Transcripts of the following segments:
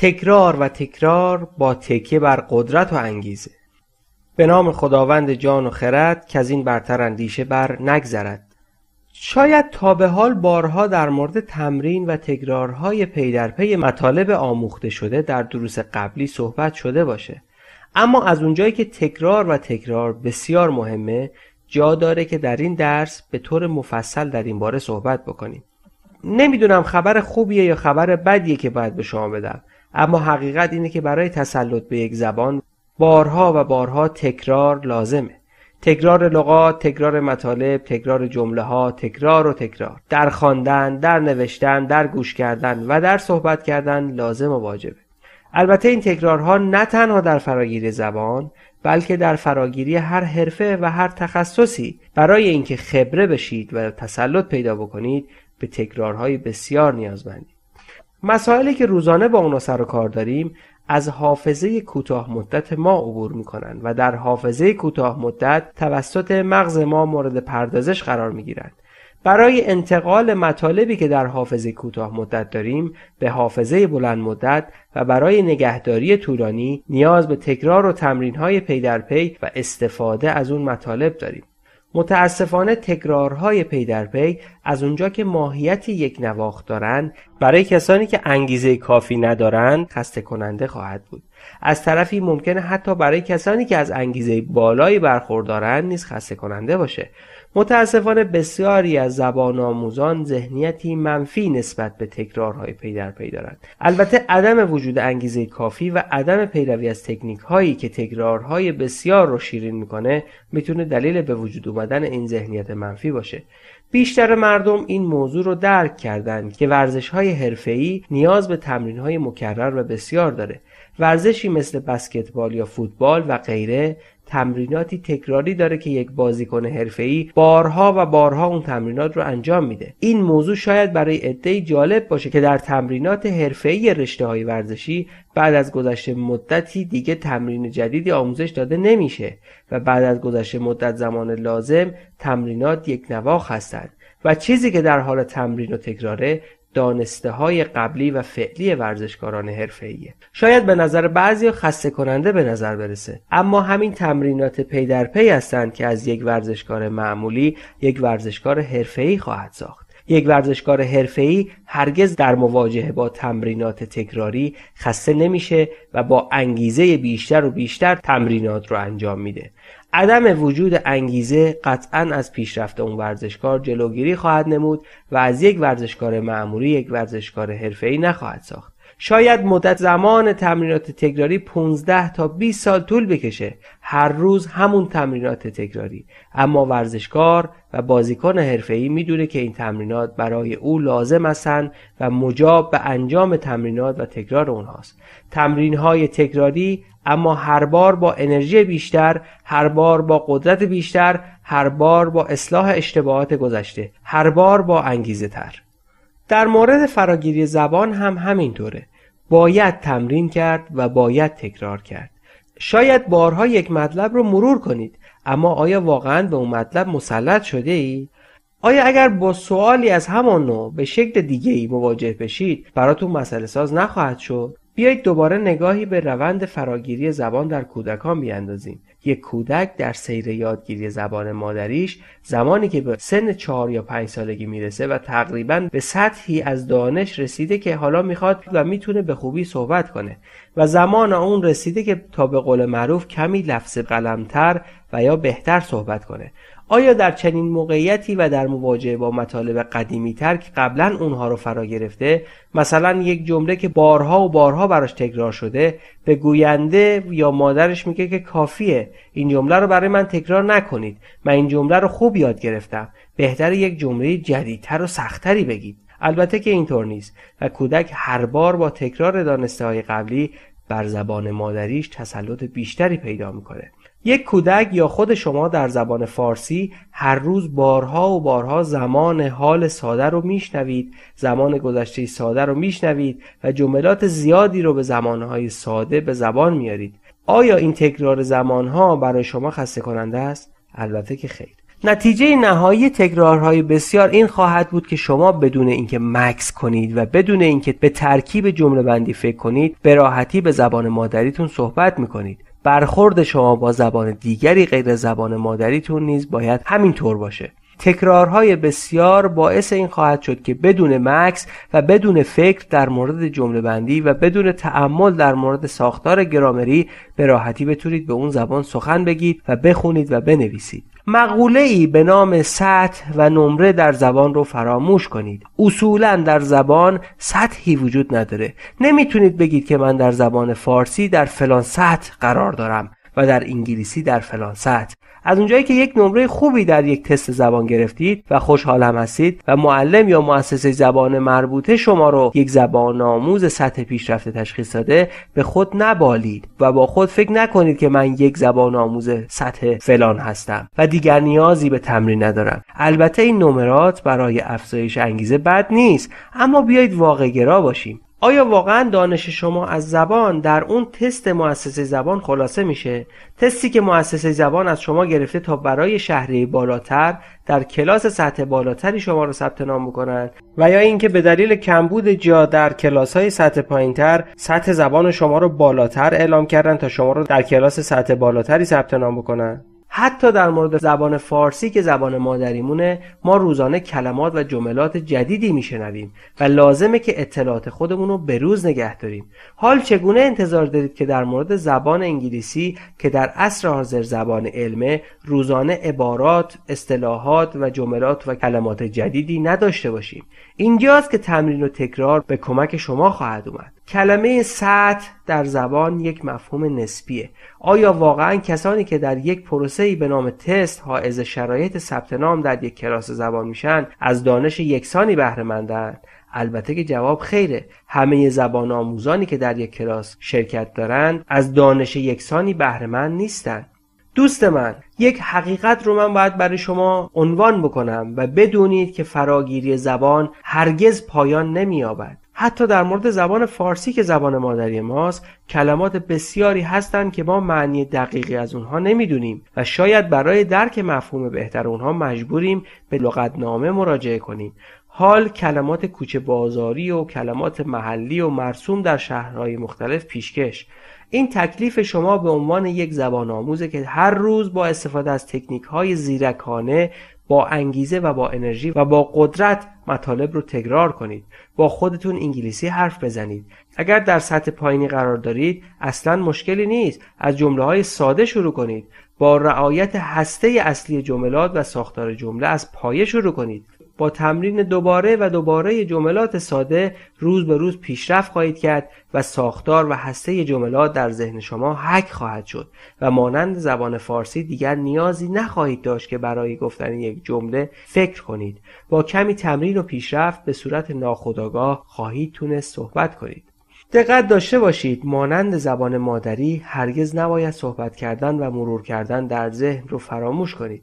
تکرار و تکرار با تکیه بر قدرت و انگیزه به نام خداوند جان و خرد که از این برتر اندیشه بر نگذرد شاید تا به حال بارها در مورد تمرین و تکرارهای پی در پی مطالب آموخته شده در دروس قبلی صحبت شده باشه اما از اونجایی که تکرار و تکرار بسیار مهمه جا داره که در این درس به طور مفصل در این باره صحبت بکنیم نمیدونم خبر خوبیه یا خبر بدیه که باید به شما بدم اما حقیقت اینه که برای تسلط به یک زبان بارها و بارها تکرار لازمه تکرار لغات، تکرار مطالب، تکرار جمله ها، تکرار و تکرار در خواندن، در نوشتن، در گوش کردن و در صحبت کردن لازم و واجبه البته این تکرارها نه تنها در فراگیری زبان بلکه در فراگیری هر حرفه و هر تخصصی برای اینکه خبره بشید و تسلط پیدا بکنید به تکرارهای بسیار نیاز مسائلی که روزانه با اونا سر و کار داریم از حافظه کوتاه مدت ما عبور می کنند و در حافظه کوتاه مدت توسط مغز ما مورد پردازش قرار می گیرند. برای انتقال مطالبی که در حافظه کوتاه مدت داریم به حافظه بلند مدت و برای نگهداری طولانی نیاز به تکرار و تمرین های پی در پی و استفاده از اون مطالب داریم. متاسفانه تکرارهای پی در پی از اونجا که ماهیت یک نواخت دارند برای کسانی که انگیزه کافی ندارند خسته کننده خواهد بود از طرفی ممکنه حتی برای کسانی که از انگیزه بالایی برخوردارند نیز خسته کننده باشه متاسفانه بسیاری از زبان آموزان ذهنیتی منفی نسبت به تکرارهای پی در پی دارند البته عدم وجود انگیزه کافی و عدم پیروی از تکنیک هایی که تکرارهای بسیار رو شیرین میکنه میتونه دلیل به وجود اومدن این ذهنیت منفی باشه بیشتر مردم این موضوع رو درک کردند که ورزش های حرفه‌ای نیاز به تمرین های مکرر و بسیار داره ورزشی مثل بسکتبال یا فوتبال و غیره تمریناتی تکراری داره که یک بازیکن حرفه‌ای بارها و بارها اون تمرینات رو انجام میده این موضوع شاید برای عده‌ای جالب باشه که در تمرینات حرفه‌ای رشته‌های ورزشی بعد از گذشت مدتی دیگه تمرین جدیدی آموزش داده نمیشه و بعد از گذشت مدت زمان لازم تمرینات یک نواخ هستند و چیزی که در حال تمرین و تکراره دانسته های قبلی و فعلی ورزشکاران حرفه‌ایه. شاید به نظر بعضی خسته کننده به نظر برسه، اما همین تمرینات پی در پی هستند که از یک ورزشکار معمولی یک ورزشکار حرفه‌ای خواهد ساخت. یک ورزشکار حرفه‌ای هرگز در مواجهه با تمرینات تکراری خسته نمیشه و با انگیزه بیشتر و بیشتر تمرینات رو انجام میده عدم وجود انگیزه قطعا از پیشرفت اون ورزشکار جلوگیری خواهد نمود و از یک ورزشکار معمولی یک ورزشکار حرفه‌ای نخواهد ساخت شاید مدت زمان تمرینات تکراری 15 تا 20 سال طول بکشه هر روز همون تمرینات تکراری اما ورزشکار و بازیکن حرفه‌ای میدونه که این تمرینات برای او لازم هستند و مجاب به انجام تمرینات و تکرار اونهاست تمرین های تکراری اما هر بار با انرژی بیشتر هر بار با قدرت بیشتر هر بار با اصلاح اشتباهات گذشته هر بار با انگیزه تر در مورد فراگیری زبان هم همینطوره باید تمرین کرد و باید تکرار کرد شاید بارها یک مطلب رو مرور کنید اما آیا واقعا به اون مطلب مسلط شده ای؟ آیا اگر با سوالی از همان نوع به شکل دیگه ای مواجه بشید براتون مسئله ساز نخواهد شد؟ بیایید دوباره نگاهی به روند فراگیری زبان در کودکان بیاندازیم یک کودک در سیر یادگیری زبان مادریش زمانی که به سن چهار یا پنج سالگی میرسه و تقریبا به سطحی از دانش رسیده که حالا میخواد و میتونه به خوبی صحبت کنه و زمان اون رسیده که تا به قول معروف کمی لفظ قلمتر و یا بهتر صحبت کنه آیا در چنین موقعیتی و در مواجهه با مطالب قدیمی تر که قبلا اونها رو فرا گرفته مثلا یک جمله که بارها و بارها براش تکرار شده به گوینده یا مادرش میگه که کافیه این جمله رو برای من تکرار نکنید من این جمله رو خوب یاد گرفتم بهتر یک جمله جدیدتر و سختتری بگید البته که اینطور نیست و کودک هر بار با تکرار دانسته های قبلی بر زبان مادریش تسلط بیشتری پیدا میکنه یک کودک یا خود شما در زبان فارسی هر روز بارها و بارها زمان حال ساده رو میشنوید زمان گذشته ساده رو میشنوید و جملات زیادی رو به زمانهای ساده به زبان میارید آیا این تکرار زمانها برای شما خسته کننده است؟ البته که خیر نتیجه نهایی تکرارهای بسیار این خواهد بود که شما بدون اینکه مکس کنید و بدون اینکه به ترکیب جمله بندی فکر کنید به راحتی به زبان مادریتون صحبت میکنید برخورد شما با زبان دیگری غیر زبان مادریتون نیز باید همین طور باشه تکرارهای بسیار باعث این خواهد شد که بدون مکس و بدون فکر در مورد جمله بندی و بدون تعمل در مورد ساختار گرامری به راحتی بتونید به اون زبان سخن بگید و بخونید و بنویسید ای به نام سطح و نمره در زبان رو فراموش کنید اصولا در زبان سطحی وجود نداره نمیتونید بگید که من در زبان فارسی در فلان سطح قرار دارم در انگلیسی در سطح از اونجایی که یک نمره خوبی در یک تست زبان گرفتید و خوشحال هم هستید و معلم یا مؤسسه زبان مربوطه شما رو یک زبان آموز سطح پیشرفته تشخیص داده به خود نبالید و با خود فکر نکنید که من یک زبان آموز سطح فلان هستم و دیگر نیازی به تمرین ندارم البته این نمرات برای افزایش انگیزه بد نیست اما بیایید واقعگرا باشیم آیا واقعا دانش شما از زبان در اون تست مؤسسه زبان خلاصه میشه تستی که مؤسسه زبان از شما گرفته تا برای شهری بالاتر در کلاس سطح بالاتری شما رو ثبت نام بکنن؟ و یا اینکه به دلیل کمبود جا در کلاس های سطح پایینتر سطح زبان شما رو بالاتر اعلام کردن تا شما رو در کلاس سطح بالاتری ثبت نام بکنن حتی در مورد زبان فارسی که زبان مادریمونه ما روزانه کلمات و جملات جدیدی میشنویم و لازمه که اطلاعات خودمون رو به روز نگه داریم حال چگونه انتظار دارید که در مورد زبان انگلیسی که در عصر حاضر زبان علمه روزانه عبارات اصطلاحات و جملات و کلمات جدیدی نداشته باشیم اینجاست که تمرین و تکرار به کمک شما خواهد اومد کلمه سطح در زبان یک مفهوم نسبیه آیا واقعا کسانی که در یک پروسه به نام تست حائز شرایط ثبت نام در یک کلاس زبان میشن از دانش یکسانی بهره مندند البته که جواب خیره همه زبان آموزانی که در یک کلاس شرکت دارند از دانش یکسانی بهره مند نیستند دوست من یک حقیقت رو من باید برای شما عنوان بکنم و بدونید که فراگیری زبان هرگز پایان نمییابد حتی در مورد زبان فارسی که زبان مادری ماست کلمات بسیاری هستند که ما معنی دقیقی از اونها نمیدونیم و شاید برای درک مفهوم بهتر اونها مجبوریم به لغتنامه مراجعه کنیم حال کلمات کوچه بازاری و کلمات محلی و مرسوم در شهرهای مختلف پیشکش این تکلیف شما به عنوان یک زبان آموزه که هر روز با استفاده از تکنیک های زیرکانه با انگیزه و با انرژی و با قدرت مطالب رو تکرار کنید با خودتون انگلیسی حرف بزنید اگر در سطح پایینی قرار دارید اصلا مشکلی نیست از جمله های ساده شروع کنید با رعایت هسته اصلی جملات و ساختار جمله از پایه شروع کنید با تمرین دوباره و دوباره جملات ساده روز به روز پیشرفت خواهید کرد و ساختار و هسته جملات در ذهن شما حک خواهد شد و مانند زبان فارسی دیگر نیازی نخواهید داشت که برای گفتن یک جمله فکر کنید با کمی تمرین و پیشرفت به صورت ناخودآگاه خواهید تونست صحبت کنید دقت داشته باشید مانند زبان مادری هرگز نباید صحبت کردن و مرور کردن در ذهن رو فراموش کنید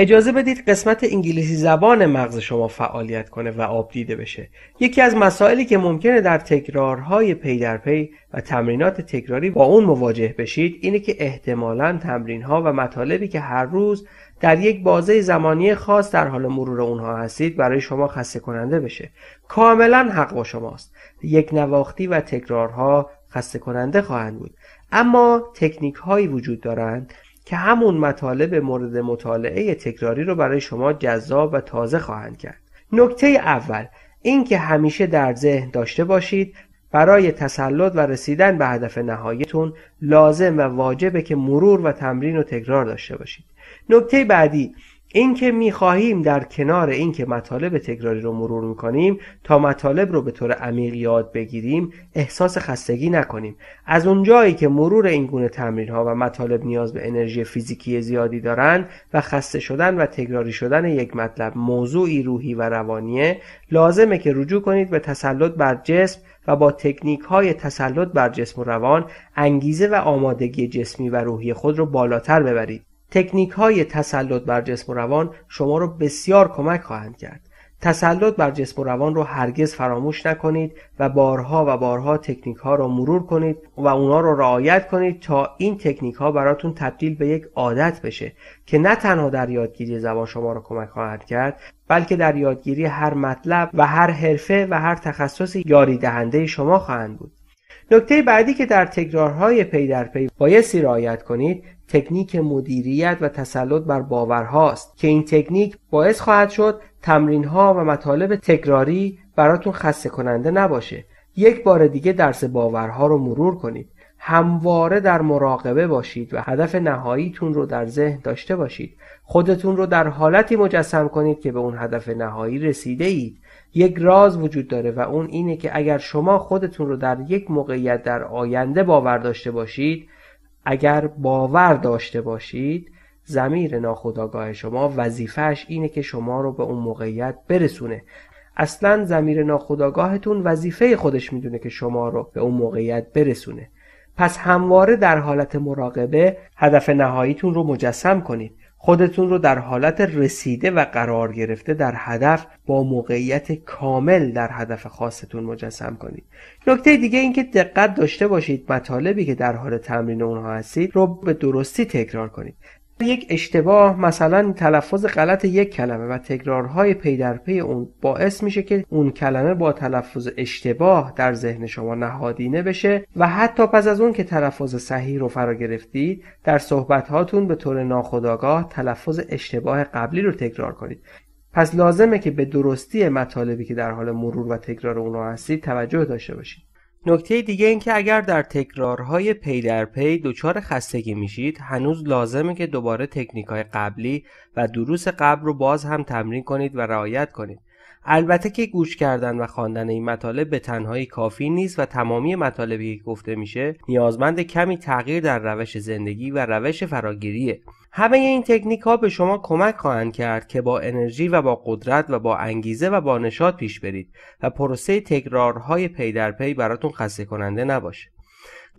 اجازه بدید قسمت انگلیسی زبان مغز شما فعالیت کنه و آب دیده بشه یکی از مسائلی که ممکنه در تکرارهای پی در پی و تمرینات تکراری با اون مواجه بشید اینه که احتمالا تمرینها و مطالبی که هر روز در یک بازه زمانی خاص در حال مرور اونها هستید برای شما خسته کننده بشه کاملا حق با شماست یک نواختی و تکرارها خسته کننده خواهند بود اما تکنیک هایی وجود دارند که همون مطالب مورد مطالعه تکراری رو برای شما جذاب و تازه خواهند کرد نکته اول اینکه همیشه در ذهن داشته باشید برای تسلط و رسیدن به هدف نهاییتون لازم و واجبه که مرور و تمرین و تکرار داشته باشید نکته بعدی اینکه میخواهیم در کنار اینکه مطالب تکراری رو مرور میکنیم تا مطالب رو به طور عمیق یاد بگیریم احساس خستگی نکنیم از اونجایی که مرور این گونه تمرین ها و مطالب نیاز به انرژی فیزیکی زیادی دارند و خسته شدن و تکراری شدن یک مطلب موضوعی روحی و روانیه لازمه که رجوع کنید به تسلط بر جسم و با تکنیک های تسلط بر جسم و روان انگیزه و آمادگی جسمی و روحی خود رو بالاتر ببرید تکنیک های تسلط بر جسم و روان شما رو بسیار کمک خواهند کرد. تسلط بر جسم و روان رو هرگز فراموش نکنید و بارها و بارها تکنیک ها را مرور کنید و اونا رو رعایت کنید تا این تکنیک ها براتون تبدیل به یک عادت بشه که نه تنها در یادگیری زبان شما رو کمک خواهد کرد بلکه در یادگیری هر مطلب و هر حرفه و هر تخصص یاری دهنده شما خواهند بود. نکته بعدی که در تکرارهای پی در پی بایستی رعایت کنید تکنیک مدیریت و تسلط بر باورهاست که این تکنیک باعث خواهد شد تمرین ها و مطالب تکراری براتون خسته کننده نباشه یک بار دیگه درس باورها رو مرور کنید همواره در مراقبه باشید و هدف نهاییتون رو در ذهن داشته باشید خودتون رو در حالتی مجسم کنید که به اون هدف نهایی رسیده اید یک راز وجود داره و اون اینه که اگر شما خودتون رو در یک موقعیت در آینده باور داشته باشید اگر باور داشته باشید زمیر ناخودآگاه شما وظیفهش اینه که شما رو به اون موقعیت برسونه اصلا زمیر ناخودآگاهتون وظیفه خودش میدونه که شما رو به اون موقعیت برسونه پس همواره در حالت مراقبه هدف نهاییتون رو مجسم کنید خودتون رو در حالت رسیده و قرار گرفته در هدف با موقعیت کامل در هدف خاصتون مجسم کنید نکته دیگه اینکه دقت داشته باشید مطالبی که در حال تمرین اونها هستید رو به درستی تکرار کنید یک اشتباه مثلا تلفظ غلط یک کلمه و تکرارهای پی در پی اون باعث میشه که اون کلمه با تلفظ اشتباه در ذهن شما نهادینه بشه و حتی پس از اون که تلفظ صحیح رو فرا گرفتید در صحبت هاتون به طور ناخودآگاه تلفظ اشتباه قبلی رو تکرار کنید پس لازمه که به درستی مطالبی که در حال مرور و تکرار اونها هستید توجه داشته باشید نکته دیگه این که اگر در تکرارهای پی در پی دچار خستگی میشید هنوز لازمه که دوباره تکنیک های قبلی و دروس قبل رو باز هم تمرین کنید و رعایت کنید البته که گوش کردن و خواندن این مطالب به تنهایی کافی نیست و تمامی مطالبی که گفته میشه نیازمند کمی تغییر در روش زندگی و روش فراگیریه همه این تکنیک ها به شما کمک خواهند کرد که با انرژی و با قدرت و با انگیزه و با نشاط پیش برید و پروسه تکرارهای پی در پی براتون خسته کننده نباشه.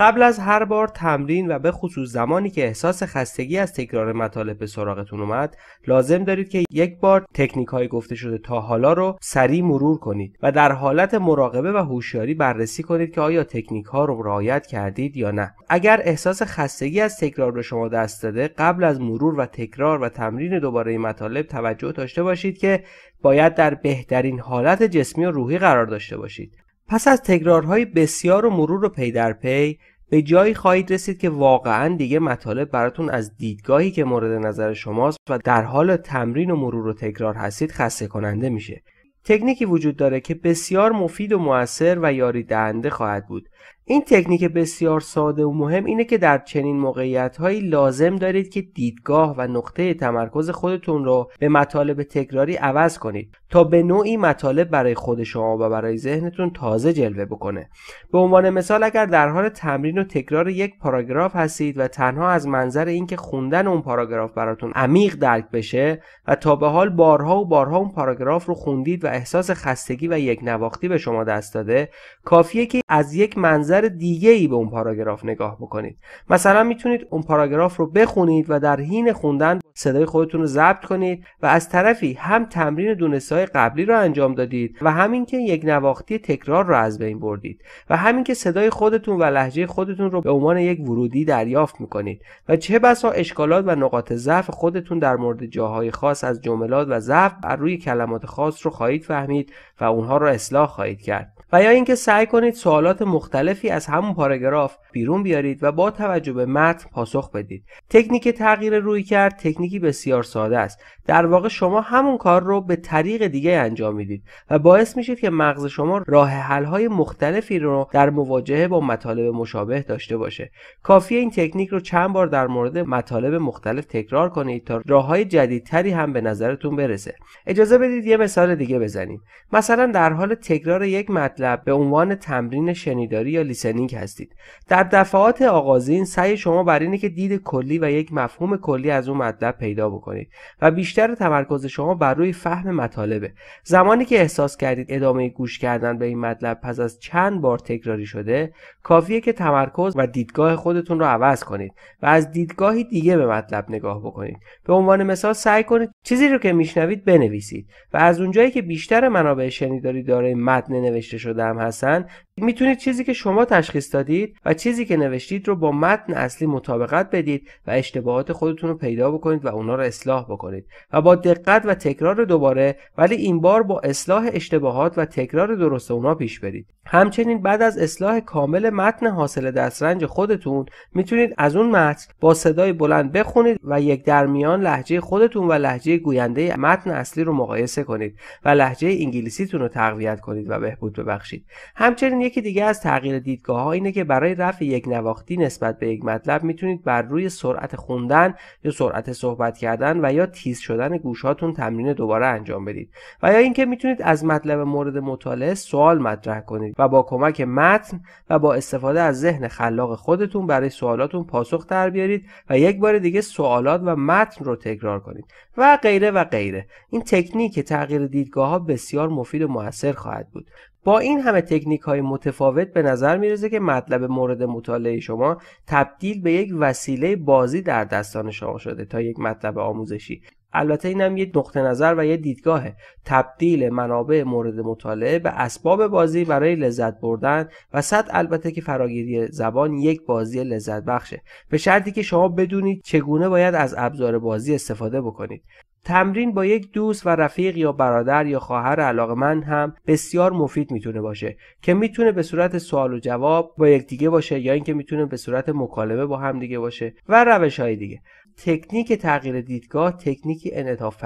قبل از هر بار تمرین و به خصوص زمانی که احساس خستگی از تکرار مطالب به سراغتون اومد لازم دارید که یک بار تکنیک های گفته شده تا حالا رو سریع مرور کنید و در حالت مراقبه و هوشیاری بررسی کنید که آیا تکنیک ها رو رعایت کردید یا نه اگر احساس خستگی از تکرار به شما دست داده قبل از مرور و تکرار و تمرین دوباره مطالب توجه داشته باشید که باید در بهترین حالت جسمی و روحی قرار داشته باشید پس از تکرارهای بسیار و مرور و پی در پی به جایی خواهید رسید که واقعا دیگه مطالب براتون از دیدگاهی که مورد نظر شماست و در حال تمرین و مرور و تکرار هستید خسته کننده میشه تکنیکی وجود داره که بسیار مفید و موثر و یاری دهنده خواهد بود این تکنیک بسیار ساده و مهم اینه که در چنین موقعیت هایی لازم دارید که دیدگاه و نقطه تمرکز خودتون رو به مطالب تکراری عوض کنید تا به نوعی مطالب برای خود شما و برای ذهنتون تازه جلوه بکنه به عنوان مثال اگر در حال تمرین و تکرار یک پاراگراف هستید و تنها از منظر اینکه خوندن اون پاراگراف براتون عمیق درک بشه و تا به حال بارها و بارها اون پاراگراف رو خوندید و احساس خستگی و یک نواختی به شما دست داده کافیه که از یک منظر دیگه ای به اون پاراگراف نگاه بکنید مثلا میتونید اون پاراگراف رو بخونید و در حین خوندن صدای خودتون رو ضبط کنید و از طرفی هم تمرین های قبلی رو انجام دادید و همین که یک نواختی تکرار رو از بین بردید و همین که صدای خودتون و لحجه خودتون رو به عنوان یک ورودی دریافت میکنید و چه بسا اشکالات و نقاط ضعف خودتون در مورد جاهای خاص از جملات و ضعف بر روی کلمات خاص رو خواهید فهمید و اونها رو اصلاح خواهید کرد و یا اینکه سعی کنید سوالات مختلفی از همون پاراگراف بیرون بیارید و با توجه به متن پاسخ بدید تکنیک تغییر روی کرد تکنیکی بسیار ساده است در واقع شما همون کار رو به طریق دیگه انجام میدید و باعث میشید که مغز شما راه حل های مختلفی رو در مواجهه با مطالب مشابه داشته باشه کافی این تکنیک رو چند بار در مورد مطالب مختلف تکرار کنید تا راه های جدیدتری هم به نظرتون برسه اجازه بدید یه مثال دیگه بزنیم مثلا در حال تکرار یک مطلب به عنوان تمرین شنیداری یا لیسنینگ هستید در دفعات آغازین سعی شما بر اینه که دید کلی و یک مفهوم کلی از اون مطلب پیدا بکنید و بیشتر تمرکز شما بر روی فهم مطالبه زمانی که احساس کردید ادامه گوش کردن به این مطلب پس از چند بار تکراری شده کافیه که تمرکز و دیدگاه خودتون رو عوض کنید و از دیدگاهی دیگه به مطلب نگاه بکنید به عنوان مثال سعی کنید چیزی رو که میشنوید بنویسید و از اونجایی که بیشتر منابع شنیداری داره متن نوشته شدم حسن میتونید چیزی که شما تشخیص دادید و چیزی که نوشتید رو با متن اصلی مطابقت بدید و اشتباهات خودتون رو پیدا بکنید و اونا رو اصلاح بکنید و با دقت و تکرار دوباره ولی این بار با اصلاح اشتباهات و تکرار درست اونا پیش برید همچنین بعد از اصلاح کامل متن حاصل دسترنج خودتون میتونید از اون متن با صدای بلند بخونید و یک در میان لحجه خودتون و لحجه گوینده متن اصلی رو مقایسه کنید و لحجه انگلیسیتون رو تقویت کنید و بهبود ببخشید همچنین یکی دیگه از تغییر دیدگاه ها اینه که برای رفع یک نواختی نسبت به یک مطلب میتونید بر روی سرعت خوندن یا سرعت صحبت کردن و یا تیز شدن گوشاتون تمرین دوباره انجام بدید و یا اینکه میتونید از مطلب مورد مطالعه سوال مطرح کنید و با کمک متن و با استفاده از ذهن خلاق خودتون برای سوالاتون پاسخ در بیارید و یک بار دیگه سوالات و متن رو تکرار کنید و غیره و غیره این تکنیک تغییر دیدگاه ها بسیار مفید و موثر خواهد بود با این همه تکنیک های متفاوت به نظر میرسه که مطلب مورد مطالعه شما تبدیل به یک وسیله بازی در دستان شما شده تا یک مطلب آموزشی البته این هم یه نقطه نظر و یه دیدگاهه تبدیل منابع مورد مطالعه به اسباب بازی برای لذت بردن و صد البته که فراگیری زبان یک بازی لذت بخشه به شرطی که شما بدونید چگونه باید از ابزار بازی استفاده بکنید تمرین با یک دوست و رفیق یا برادر یا خواهر علاقمند هم بسیار مفید میتونه باشه که میتونه به صورت سوال و جواب با یکدیگه باشه یا اینکه میتونه به صورت مکالمه با هم دیگه باشه و روش های دیگه تکنیک تغییر دیدگاه تکنیکی انعطاف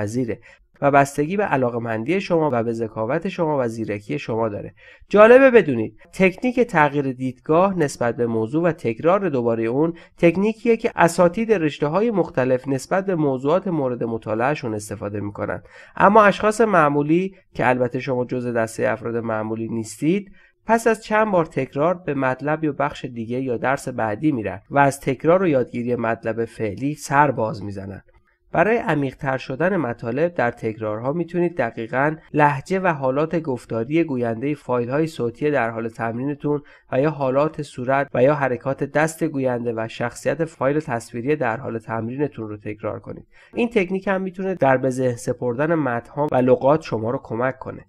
و بستگی به علاقمندی شما و به ذکاوت شما و زیرکی شما داره جالبه بدونید تکنیک تغییر دیدگاه نسبت به موضوع و تکرار دوباره اون تکنیکیه که اساتید رشته های مختلف نسبت به موضوعات مورد مطالعهشون استفاده میکنن اما اشخاص معمولی که البته شما جزء دسته افراد معمولی نیستید پس از چند بار تکرار به مطلب یا بخش دیگه یا درس بعدی میرن و از تکرار و یادگیری مطلب فعلی سر باز میزنن برای عمیقتر شدن مطالب در تکرارها میتونید دقیقا لحجه و حالات گفتاری گوینده فایل های صوتی در حال تمرینتون و یا حالات صورت و یا حرکات دست گوینده و شخصیت فایل تصویری در حال تمرینتون رو تکرار کنید این تکنیک هم میتونه در به ذهن سپردن متنها و لغات شما رو کمک کنه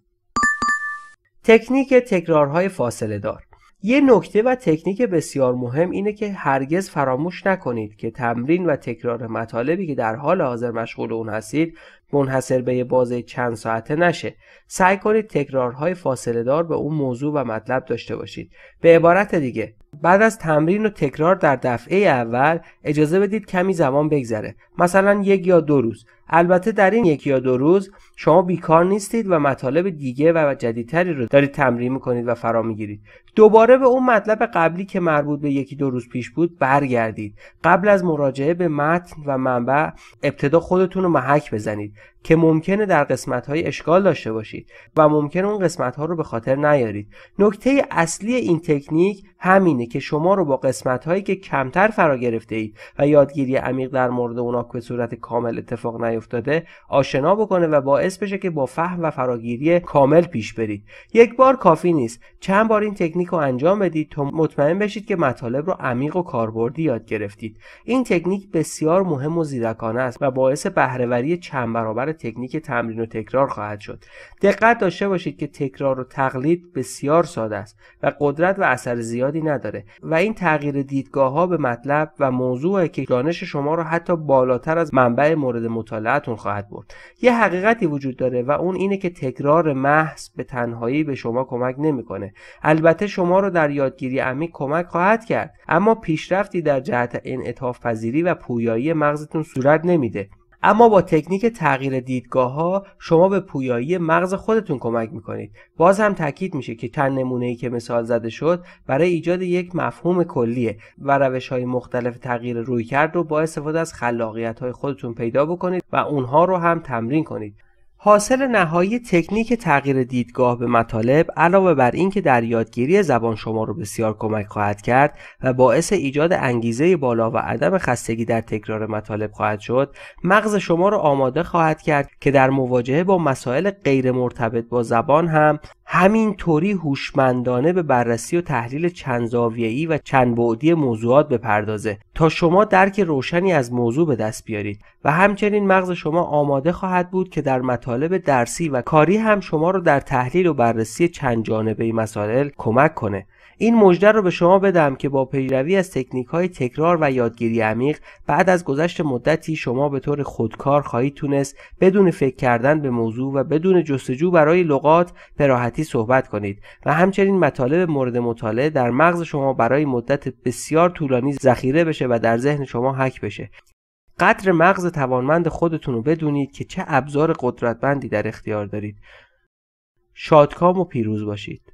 تکنیک تکرارهای فاصله دار یه نکته و تکنیک بسیار مهم اینه که هرگز فراموش نکنید که تمرین و تکرار مطالبی که در حال حاضر مشغول اون هستید منحصر به یه بازه چند ساعته نشه سعی کنید تکرارهای فاصله دار به اون موضوع و مطلب داشته باشید به عبارت دیگه بعد از تمرین و تکرار در دفعه اول اجازه بدید کمی زمان بگذره مثلا یک یا دو روز البته در این یکی یا دو روز شما بیکار نیستید و مطالب دیگه و جدیدتری رو دارید تمرین میکنید و فرا میگیرید دوباره به اون مطلب قبلی که مربوط به یکی دو روز پیش بود برگردید قبل از مراجعه به متن و منبع ابتدا خودتون رو محک بزنید که ممکنه در قسمت های اشکال داشته باشید و ممکنه اون قسمت ها رو به خاطر نیارید نکته اصلی این تکنیک همینه که شما رو با قسمت هایی که کمتر فرا گرفته اید و یادگیری عمیق در مورد اونا به صورت کامل اتفاق نیارید. نیفتاده آشنا بکنه و باعث بشه که با فهم و فراگیری کامل پیش برید یک بار کافی نیست چند بار این تکنیک رو انجام بدید تا مطمئن بشید که مطالب رو عمیق و کاربردی یاد گرفتید این تکنیک بسیار مهم و زیرکانه است و باعث بهرهوری چند برابر تکنیک تمرین و تکرار خواهد شد دقت داشته باشید که تکرار و تقلید بسیار ساده است و قدرت و اثر زیادی نداره و این تغییر دیدگاه ها به مطلب و موضوع که دانش شما را حتی بالاتر از منبع مورد مطالعه مطالعتون خواهد برد یه حقیقتی وجود داره و اون اینه که تکرار محض به تنهایی به شما کمک نمیکنه البته شما رو در یادگیری عمیق کمک خواهد کرد اما پیشرفتی در جهت انعطاف پذیری و پویایی مغزتون صورت نمیده اما با تکنیک تغییر دیدگاه ها شما به پویایی مغز خودتون کمک میکنید باز هم تاکید میشه که چند نمونه که مثال زده شد برای ایجاد یک مفهوم کلیه و روش های مختلف تغییر روی کرد رو با استفاده از خلاقیت های خودتون پیدا بکنید و اونها رو هم تمرین کنید حاصل نهایی تکنیک تغییر دیدگاه به مطالب علاوه بر اینکه در یادگیری زبان شما رو بسیار کمک خواهد کرد و باعث ایجاد انگیزه بالا و عدم خستگی در تکرار مطالب خواهد شد مغز شما رو آماده خواهد کرد که در مواجهه با مسائل غیر مرتبط با زبان هم همینطوری هوشمندانه به بررسی و تحلیل چند و چند بعدی موضوعات بپردازه تا شما درک روشنی از موضوع به دست بیارید و همچنین مغز شما آماده خواهد بود که در مطالب درسی و کاری هم شما رو در تحلیل و بررسی چند جانبه مسائل کمک کنه این مژده رو به شما بدم که با پیروی از تکنیک های تکرار و یادگیری عمیق بعد از گذشت مدتی شما به طور خودکار خواهید تونست بدون فکر کردن به موضوع و بدون جستجو برای لغات به راحتی صحبت کنید و همچنین مطالب مورد مطالعه در مغز شما برای مدت بسیار طولانی ذخیره بشه و در ذهن شما حک بشه قدر مغز توانمند خودتون رو بدونید که چه ابزار قدرتمندی در اختیار دارید شادکام و پیروز باشید